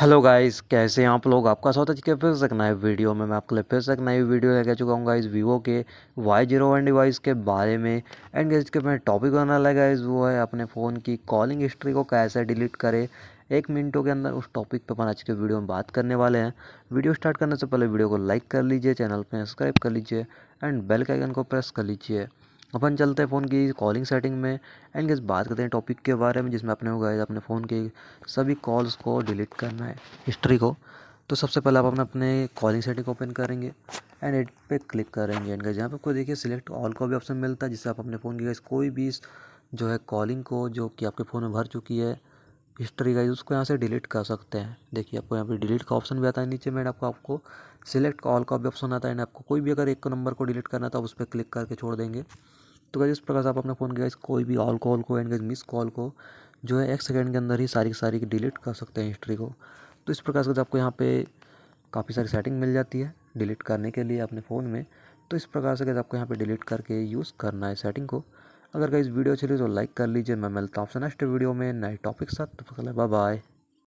hello guys कैसे हैं आप लोग आपका स्वागत है के फिर से एक नए वीडियो में मैं आपके लिए फिर से एक नई वीडियो लेकर चुका हूँ गाइस वीवो के वाई जीरो वन डिवाइस के बारे में एंड गाइस के मैं टॉपिक बनाने लगा गाइस वो है अपने फ़ोन की कॉलिंग हिस्ट्री को कैसे डिलीट करें एक मिनटों के अंदर उस टॉपिक पर अपन आज के वीडियो में बात करने वाले हैं वीडियो स्टार्ट करने से पहले वीडियो को लाइक कर लीजिए चैनल पर सब्सक्राइब कर लीजिए एंड बेल के आइकन को प्रेस कर लीजिए अपन चलते हैं फ़ोन की कॉलिंग सेटिंग में एंड गैस बात करते हैं टॉपिक के बारे में जिसमें अपने होगा गए अपने फ़ोन के सभी कॉल्स को डिलीट करना है हिस्ट्री को तो सबसे पहले आप अपने अपने कॉलिंग सेटिंग ओपन करेंगे एंड एड पे क्लिक करेंगे एंड गैस यहाँ पर आपको देखिए सिलेक्ट ऑल का भी ऑप्शन मिलता है जिससे आप अपने फ़ोन की गैस कोई भी जो है कॉलिंग को जो कि आपके फ़ोन में भर चुकी है हिस्ट्री का उसको यहाँ से डिलीट कर सकते हैं देखिए आपको यहाँ पे डिलीट का ऑप्शन भी आता है नीचे मैंने आपको आपको सिलेक्ट ऑल का भी ऑप्शन आता है आपको कोई भी अगर एक नंबर को डिलीट करना था तो आप उस पर क्लिक करके छोड़ देंगे तो गैस इस प्रकार से आप अपने फ़ोन के कोई भी ऑल कॉल को एंड मिस कॉल को जो है एक सेकेंड के अंदर ही सारी की सारी डिलीट कर सकते हैं हिस्ट्री को तो इस प्रकार से आपको यहाँ पर काफ़ी सारी सेटिंग मिल जाती है डिलीट करने के लिए अपने फ़ोन में तो इस प्रकार से गैस आपको यहाँ पे डिलीट करके यूज़ करना है सेटिंग को अगर इस वीडियो चली तो लाइक कर लीजिए मैं मिलता हूँ आपसे नेक्स्ट वीडियो में नए टॉपिक साथ तो बाय बाय